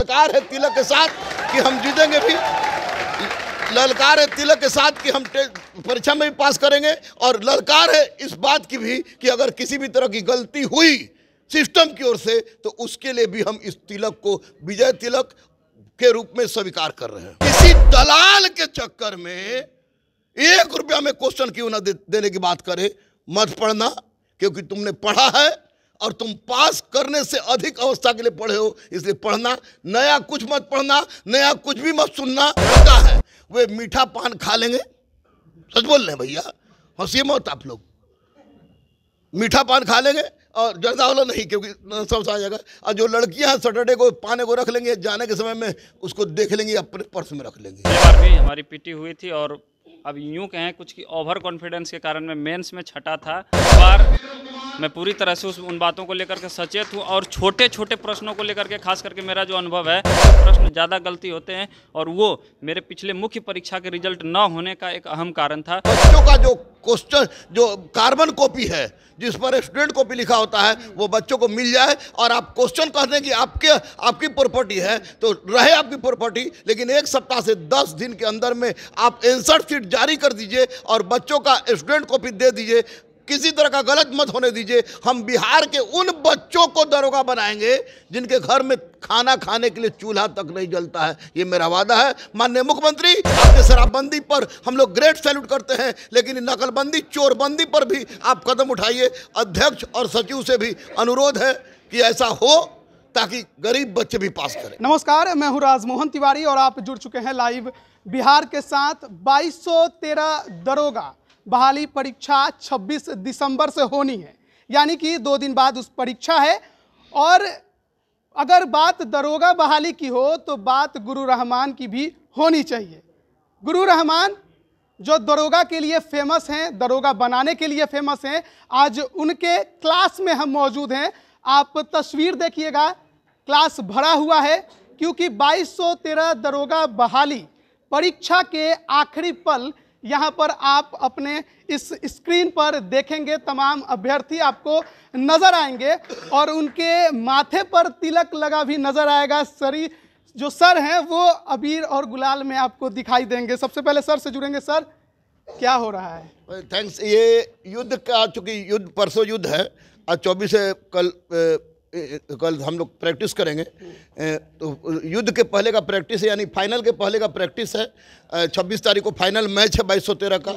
ललकार है तिलक के साथ कि हम जीतेंगे भी ललकार है तिलक के साथ कि हम परीक्षा में भी पास करेंगे और ललकार है इस बात की भी कि अगर किसी भी तरह की गलती हुई सिस्टम की ओर से तो उसके लिए भी हम इस तिलक को विजय तिलक के रूप में स्वीकार कर रहे हैं किसी दलाल के चक्कर में एक रुपया में क्वेश्चन क्यों ना दे, देने की बात करें मत पढ़ना क्योंकि तुमने पढ़ा है और तुम पास करने से अधिक अवस्था के लिए पढ़े हो इसलिए पढ़ना नया कुछ मत पढ़ना नया कुछ भी मत सुनना होता है वे मीठा पान खा लेंगे सच बोल रहे भैया हंसी मत आप लोग मीठा पान खा लेंगे और जर्दा वाला नहीं क्योंकि सब आ जाएगा और जो लड़कियां हैं सैटरडे को पाने को रख लेंगे जाने के समय में उसको देख लेंगे अपने पर्स में रख लेंगे हमारी पीटी हुई थी और अब यूं कहें कुछ की ओवर कॉन्फिडेंस के कारण में मेंस में छटा था बार मैं पूरी तरह से उस उन बातों को लेकर के सचेत हूँ और छोटे छोटे प्रश्नों को लेकर के खास करके मेरा जो अनुभव है प्रश्न ज़्यादा गलती होते हैं और वो मेरे पिछले मुख्य परीक्षा के रिजल्ट न होने का एक अहम कारण था बच्चों का जो क्वेश्चन जो कार्बन कॉपी है जिस पर स्टूडेंट कॉपी लिखा होता है वो बच्चों को मिल जाए और आप क्वेश्चन कह दें कि आपके आपकी प्रॉपर्टी है तो रहे आपकी प्रॉपर्टी लेकिन एक सप्ताह से दस दिन के अंदर में आप एंसर शीट जारी कर दीजिए और बच्चों का स्टूडेंट कॉपी दे दीजिए किसी तरह का गलत मत होने दीजिए हम बिहार के उन बच्चों को दरोगा बनाएंगे जिनके घर में खाना खाने के लिए चूल्हा तक नहीं जलता है ये मेरा वादा है माननीय मुख्यमंत्री आपके शराबबंदी पर हम लोग ग्रेट सैल्यूट करते हैं लेकिन नकलबंदी चोरबंदी पर भी आप कदम उठाइए अध्यक्ष और सचिव से भी अनुरोध है कि ऐसा हो ताकि गरीब बच्चे भी पास करें नमस्कार मैं हूँ राजमोहन तिवारी और आप जुड़ चुके हैं लाइव बिहार के साथ बाईस दरोगा बहाली परीक्षा 26 दिसंबर से होनी है यानी कि दो दिन बाद उस परीक्षा है और अगर बात दरोगा बहाली की हो तो बात गुरु रहमान की भी होनी चाहिए गुरु रहमान जो दरोगा के लिए फेमस हैं दरोगा बनाने के लिए फेमस हैं आज उनके क्लास में हम मौजूद हैं आप तस्वीर देखिएगा क्लास भरा हुआ है क्योंकि 2213 दरोगा बहाली परीक्षा के आखिरी पल यहाँ पर आप अपने इस स्क्रीन पर देखेंगे तमाम अभ्यर्थी आपको नज़र आएंगे और उनके माथे पर तिलक लगा भी नज़र आएगा सरी जो सर हैं वो अबीर और गुलाल में आपको दिखाई देंगे सबसे पहले सर से जुड़ेंगे सर क्या हो रहा है थैंक्स ये युद्ध का चूँकि युद्ध परसों युद्ध है आज चौबीस कल कल हम लोग प्रैक्टिस करेंगे तो युद्ध के पहले का प्रैक्टिस है यानी फाइनल के पहले का प्रैक्टिस है 26 तारीख को फाइनल मैच है बाईस सौ तेरह का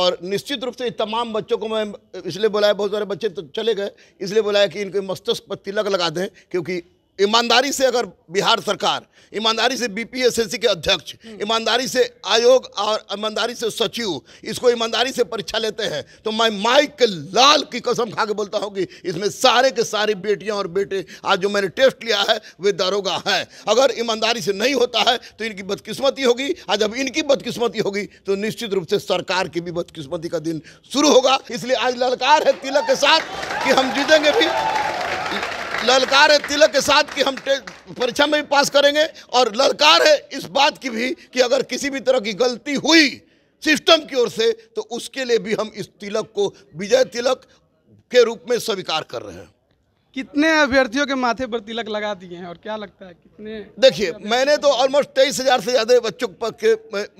और निश्चित रूप से तमाम बच्चों को मैं इसलिए बुलाया बहुत सारे बच्चे तो चले गए इसलिए बुलाया कि इनके मस्तिष्क पर तिलक लगा दें क्योंकि ईमानदारी से अगर बिहार सरकार ईमानदारी से बीपीएसएससी के अध्यक्ष ईमानदारी से आयोग और ईमानदारी से सचिव इसको ईमानदारी से परीक्षा लेते हैं तो मैं माइक के लाल की कसम खा के बोलता हूँ कि इसमें सारे के सारे बेटियाँ और बेटे आज जो मैंने टेस्ट लिया है वे दारोगा हैं अगर ईमानदारी से नहीं होता है तो इनकी बदकिस्मती होगी आज जब इनकी बदकिस्मती होगी तो निश्चित रूप से सरकार की भी बदकिस्मती का दिन शुरू होगा इसलिए आज ललकार है तिलक के साथ कि हम जीतेंगे भी ललकार है तिलक के साथ कि हम परीक्षा में भी पास करेंगे और ललकार है इस बात की भी कि अगर किसी भी तरह की गलती हुई सिस्टम की ओर से तो उसके लिए भी हम इस तिलक को विजय तिलक के रूप में स्वीकार कर रहे हैं कितने अभ्यर्थियों के माथे पर तिलक लगा दिए हैं और क्या लगता है कितने देखिए मैंने तो ऑलमोस्ट तेईस हजार से ज़्यादा बच्चों पर के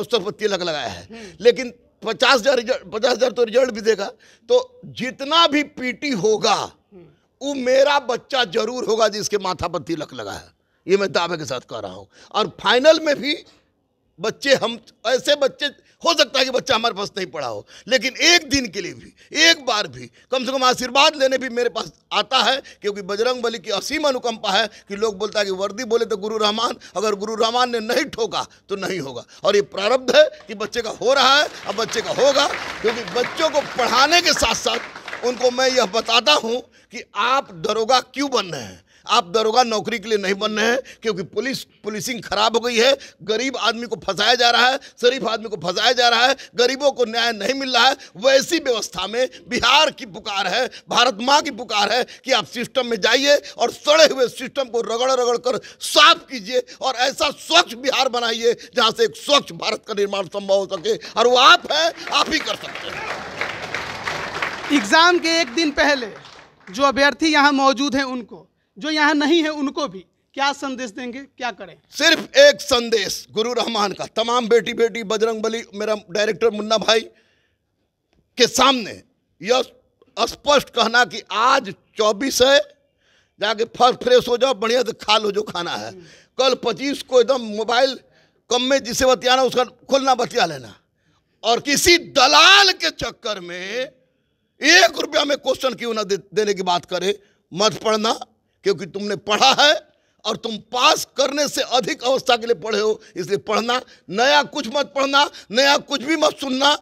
मस्तक पर तिलक लगाया है हम्म। लेकिन पचास हजार पचास हजार तो रिजल्ट भी देगा तो जितना भी पीटी होगा वो मेरा बच्चा जरूर होगा जिसके माथा पर तिलक लगा है ये मैं दावे के साथ कह रहा हूँ और फाइनल में भी बच्चे हम ऐसे बच्चे हो सकता है कि बच्चा हमारे पास नहीं पढ़ा हो लेकिन एक दिन के लिए भी एक बार भी कम से कम आशीर्वाद लेने भी मेरे पास आता है क्योंकि बजरंग बली की असीम अनुकंपा है कि लोग बोलता है कि वर्दी बोले तो गुरु रहमान अगर गुरु रहमान ने नहीं ठोका तो नहीं होगा और ये प्रारब्ध है कि बच्चे का हो रहा है अब बच्चे का होगा क्योंकि बच्चों को पढ़ाने के साथ साथ उनको मैं यह बताता हूँ कि आप दरोगा क्यों बन रहे हैं आप दरोगा नौकरी के लिए नहीं बन रहे हैं क्योंकि पुलिस पुलिसिंग खराब हो गई है गरीब आदमी को फंसाया जा रहा है शरीफ आदमी को फंसाया जा रहा है गरीबों को न्याय नहीं मिल रहा है वैसी व्यवस्था में बिहार की पुकार है भारत माँ की पुकार है कि आप सिस्टम में जाइए और सड़े हुए सिस्टम को रगड़ रगड़ कर साफ कीजिए और ऐसा स्वच्छ बिहार बनाइए जहाँ से एक स्वच्छ भारत का निर्माण संभव हो सके और वो आप हैं आप ही कर सकते हैं एग्ज़ाम के एक दिन पहले जो अभ्यर्थी यहाँ मौजूद हैं उनको जो यहाँ नहीं है उनको भी क्या संदेश देंगे क्या करें सिर्फ एक संदेश गुरु रहमान का तमाम बेटी बेटी बजरंग बली मेरा डायरेक्टर मुन्ना भाई के सामने यह स्पष्ट कहना कि आज 24 है जाके फर्स्ट फ्रेश हो जाओ बढ़िया से खा लो जो खाना है कल 25 को एकदम मोबाइल कम में जिसे बतियाना उसका खोलना बतिया लेना और किसी दलाल के चक्कर में एक रुपया में क्वेश्चन क्यों ना दे, देने की बात करे मत पढ़ना क्योंकि तुमने पढ़ा है और तुम पास करने से अधिक अवस्था के लिए पढ़े हो इसलिए पढ़ना नया कुछ मत पढ़ना नया कुछ भी मत सुनना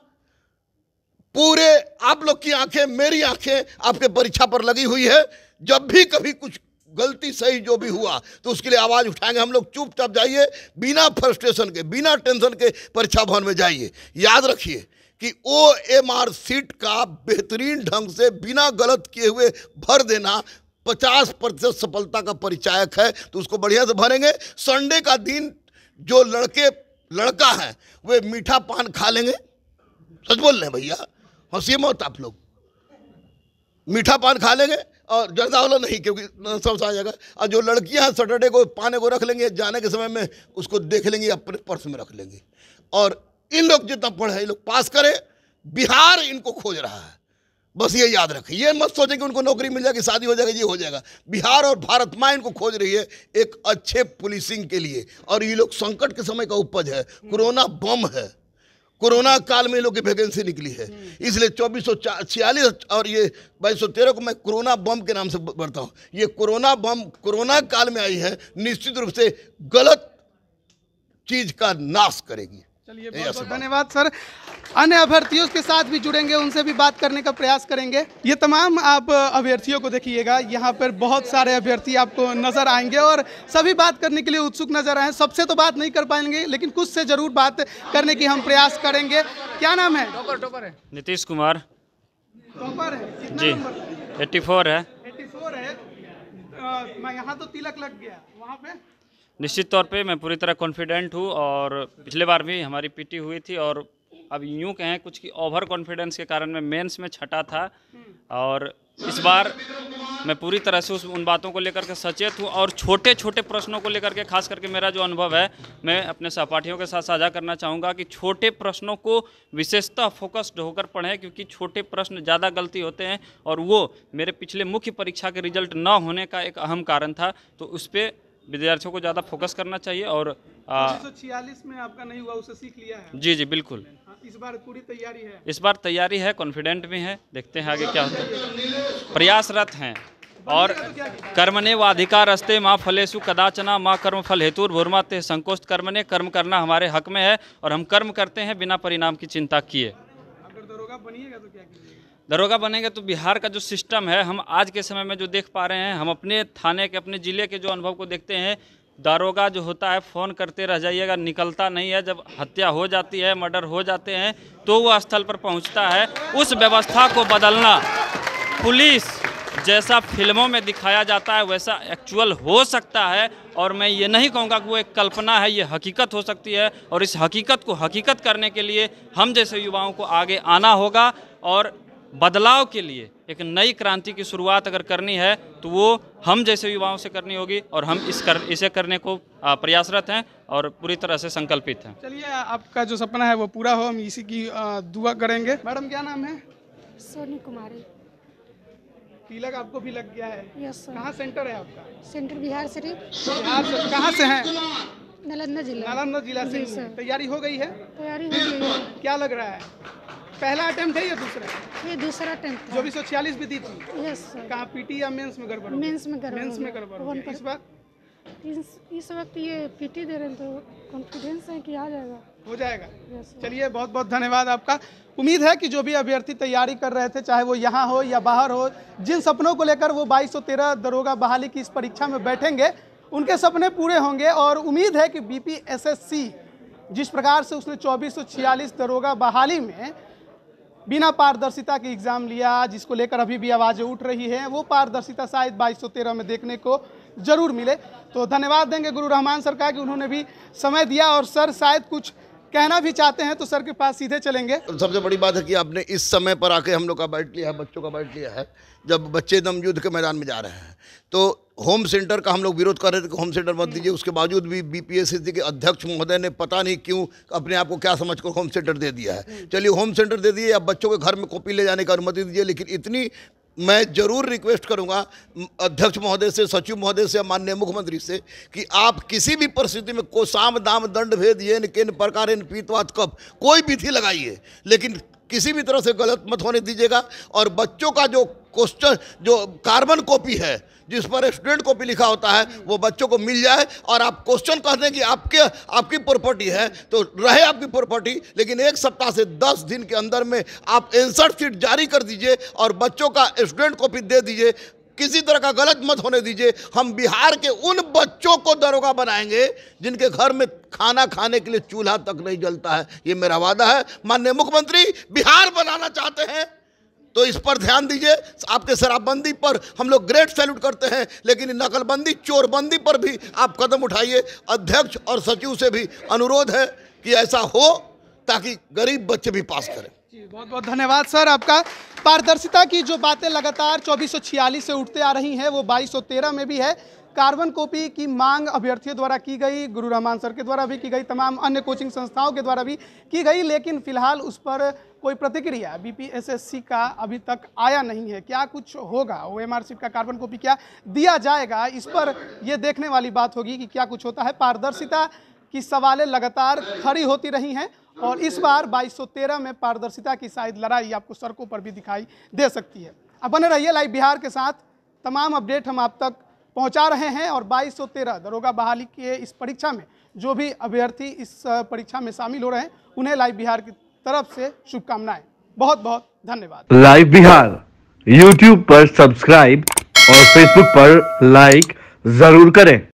पूरे आप लोग की आंखें मेरी आंखें आपके परीक्षा पर लगी हुई है जब भी कभी कुछ गलती सही जो भी हुआ तो उसके लिए आवाज़ उठाएंगे हम लोग चुपचाप जाइए बिना फ्रस्ट्रेशन के बिना टेंशन के परीक्षा भवन में जाइए याद रखिए कि ओ एम आर सीट का बेहतरीन ढंग से बिना गलत किए हुए भर देना पचास प्रतिशत सफलता का परिचायक है तो उसको बढ़िया से भरेंगे संडे का दिन जो लड़के लड़का है वे मीठा पान खा लेंगे सच बोल रहे भैया हंसी मत आप लोग मीठा पान खा लेंगे और जर्दा वाला नहीं क्योंकि सब आ जाएगा और जो लड़कियां हैं सैटरडे को पाने को रख लेंगे जाने के समय में उसको देख लेंगे अपने पर्स में रख लेंगे और इन लोग जितना पढ़े ये लोग पास करें बिहार इनको खोज रहा है बस ये याद रखें ये मत सोचें कि उनको नौकरी मिल जाएगी शादी हो जाएगी ये हो जाएगा बिहार और भारत माँ इनको खोज रही है एक अच्छे पुलिसिंग के लिए और ये लोग संकट के समय का उपज है कोरोना बम है कोरोना काल में लोग की वैकेंसी निकली है इसलिए चौबीस सौ छियालीस और ये बाईस सौ तेरह को मैं कोरोना बम के नाम से बढ़ता हूँ ये कोरोना बम कोरोना काल में आई है निश्चित रूप से गलत चीज़ का नाश करेगी चलिए बहुत बहुत धन्यवाद सर अन्य अभ्यर्थियों के साथ भी जुड़ेंगे उनसे भी बात करने का प्रयास करेंगे ये तमाम आप अभ्यर्थियों को देखिएगा यहाँ पर बहुत सारे अभ्यर्थी आपको नजर आएंगे और सभी बात करने के लिए उत्सुक नजर आए सबसे तो बात नहीं कर पाएंगे लेकिन कुछ से जरूर बात करने की हम प्रयास करेंगे क्या नाम है है नीतीश कुमार है जी एट्टी फोर है एट्टी है मैं यहाँ तो तिलक लग गया वहाँ पे निश्चित तौर पे मैं पूरी तरह कॉन्फिडेंट हूँ और पिछले बार भी हमारी पीटी हुई थी और अब यूँ कहें कुछ की ओवर कॉन्फिडेंस के कारण मैं मेंस में छटा था और इस बार मैं पूरी तरह से उस उन बातों को लेकर के सचेत हूँ और छोटे छोटे प्रश्नों को लेकर के खास करके मेरा जो अनुभव है मैं अपने सहपाठियों के साथ साझा करना चाहूँगा कि छोटे प्रश्नों को विशेषतः फोकस्ड होकर पढ़ें क्योंकि छोटे प्रश्न ज़्यादा गलती होते हैं और वो मेरे पिछले मुख्य परीक्षा के रिजल्ट न होने का एक अहम कारण था तो उस पर विद्यार्थियों को ज़्यादा फोकस करना चाहिए और उन्नीस में आपका नहीं हुआ उसे सीख लिया है जी जी बिल्कुल हाँ, इस बार पूरी तैयारी है इस बार तैयारी है कॉन्फिडेंट भी है देखते हैं आगे क्या होता है प्रयासरत हैं और तो कर्मने व अधिकार अस्ते माँ फलेशु कदाचना माँ कर्म फल हेतु भूरमा ते संकोच कर्मने कर्म करना हमारे हक में है और हम कर्म करते हैं बिना परिणाम की चिंता किए अगर दरोगा बनिएगा तो क्या दरोगा बनेंगे तो बिहार का जो सिस्टम है हम आज के समय में जो देख पा रहे हैं हम अपने थाने के अपने ज़िले के जो अनुभव को देखते हैं दारोगा जो होता है फ़ोन करते रह जाइएगा निकलता नहीं है जब हत्या हो जाती है मर्डर हो जाते हैं तो वह स्थल पर पहुंचता है उस व्यवस्था को बदलना पुलिस जैसा फिल्मों में दिखाया जाता है वैसा एक्चुअल हो सकता है और मैं ये नहीं कहूँगा कि वो एक कल्पना है ये हकीकत हो सकती है और इस हकीकत को हकीकत करने के लिए हम जैसे युवाओं को आगे आना होगा और बदलाव के लिए एक नई क्रांति की शुरुआत अगर करनी है तो वो हम जैसे युवाओं से करनी होगी और हम इस कर इसे करने को प्रयासरत हैं और पूरी तरह से संकल्पित हैं चलिए आपका जो सपना है वो पूरा हो हम इसी की दुआ करेंगे मैडम क्या नाम है सोनी कुमारी तिलक आपको भी लग गया है यस सर कहाँ सेंटर है आपका सेंटर बिहार शरीफ बिहार से कहाँ से हैं नालंदा जिला नालंदा जिला से तैयारी हो गई है तैयारी हो गई है क्या लग रहा है पहला अटेम्प्ट है या दूसरा ये दूसरा अटेम्प्ट है चौबीस सौ छियालीस भी दी थी यस कहाँ पीटी या मेंस में गड़बड़ मेंस में गड़बड़ मेंस में गड़बड़ इस वक्त इस वक्त ये पीटी दे रहे हैं तो कॉन्फिडेंस है कि आ जाएगा हो जाएगा चलिए बहुत बहुत धन्यवाद आपका उम्मीद है कि जो भी अभ्यर्थी तैयारी कर रहे थे चाहे वो यहाँ हो या बाहर हो जिन सपनों को लेकर वो 2213 दरोगा बहाली की इस परीक्षा में बैठेंगे उनके सपने पूरे होंगे और उम्मीद है कि बीपीएसएससी जिस प्रकार से उसने चौबीस दरोगा बहाली में बिना पारदर्शिता के एग्ज़ाम लिया जिसको लेकर अभी भी आवाज़ें उठ रही हैं वो पारदर्शिता शायद 2213 में देखने को ज़रूर मिले तो धन्यवाद देंगे गुरु रहमान सर का कि उन्होंने भी समय दिया और सर शायद कुछ कहना भी चाहते हैं तो सर के पास सीधे चलेंगे सबसे बड़ी बात है कि आपने इस समय पर आके हम लोग का बैठ लिया है बच्चों का बैठ लिया है जब बच्चे दम युद्ध के मैदान में जा रहे हैं तो होम सेंटर का हम लोग विरोध कर रहे थे कि होम सेंटर मत दीजिए उसके बावजूद भी बी के अध्यक्ष महोदय ने पता नहीं क्यों अपने आप को क्या समझ कर होम सेंटर दे दिया है चलिए होम सेंटर दे दिए या बच्चों के घर में कॉपी ले जाने की अनुमति दीजिए लेकिन इतनी मैं जरूर रिक्वेस्ट करूंगा अध्यक्ष महोदय से सचिव महोदय से माननीय मुख्यमंत्री से कि आप किसी भी परिस्थिति में कोसाम दाम दंड भेद ये किन प्रकार पीतवात कप कोई विधि लगाइए लेकिन किसी भी तरह से गलत मत होने दीजिएगा और बच्चों का जो क्वेश्चन जो कार्बन कॉपी है जिस पर स्टूडेंट कॉपी लिखा होता है वो बच्चों को मिल जाए और आप क्वेश्चन कह दें कि आपके आपकी प्रॉपर्टी है तो रहे आपकी प्रॉपर्टी लेकिन एक सप्ताह से दस दिन के अंदर में आप एंसर शीट जारी कर दीजिए और बच्चों का स्टूडेंट कॉपी दे दीजिए किसी तरह का गलत मत होने दीजिए हम बिहार के उन बच्चों को दरोगा बनाएंगे जिनके घर में खाना खाने के लिए चूल्हा तक नहीं जलता है ये मेरा वादा है माननीय मुख्यमंत्री बिहार बनाना चाहते हैं तो इस पर ध्यान दीजिए आपके शराबबंदी पर हम लोग ग्रेट सैल्यूट करते हैं लेकिन नकलबंदी चोरबंदी पर भी आप कदम उठाइए अध्यक्ष और सचिव से भी अनुरोध है कि ऐसा हो ताकि गरीब बच्चे भी पास करें बहुत बहुत धन्यवाद सर आपका पारदर्शिता की जो बातें लगातार चौबीस से उठते आ रही हैं वो बाईस में भी है कार्बन कॉपी की मांग अभ्यर्थियों द्वारा की गई गुरु रहमान सर के द्वारा भी की गई तमाम अन्य कोचिंग संस्थाओं के द्वारा भी की गई लेकिन फिलहाल उस पर कोई प्रतिक्रिया बीपीएसएससी का अभी तक आया नहीं है क्या कुछ होगा ओ एम आर का कार्बन कॉपी क्या दिया जाएगा इस पर यह देखने वाली बात होगी कि क्या कुछ होता है पारदर्शिता की सवालें लगातार खड़ी होती रही हैं और इस बार 2213 में पारदर्शिता की शायद लड़ाई आपको सड़कों पर भी दिखाई दे सकती है अब बने रहिए लाइव बिहार के साथ तमाम अपडेट हम आप तक पहुंचा रहे हैं और 2213 दरोगा बहाली के इस परीक्षा में जो भी अभ्यर्थी इस परीक्षा में शामिल हो रहे हैं उन्हें लाइव बिहार की तरफ से शुभकामनाएं बहुत बहुत धन्यवाद लाइव बिहार यूट्यूब पर सब्सक्राइब और फेसबुक पर लाइक जरूर करें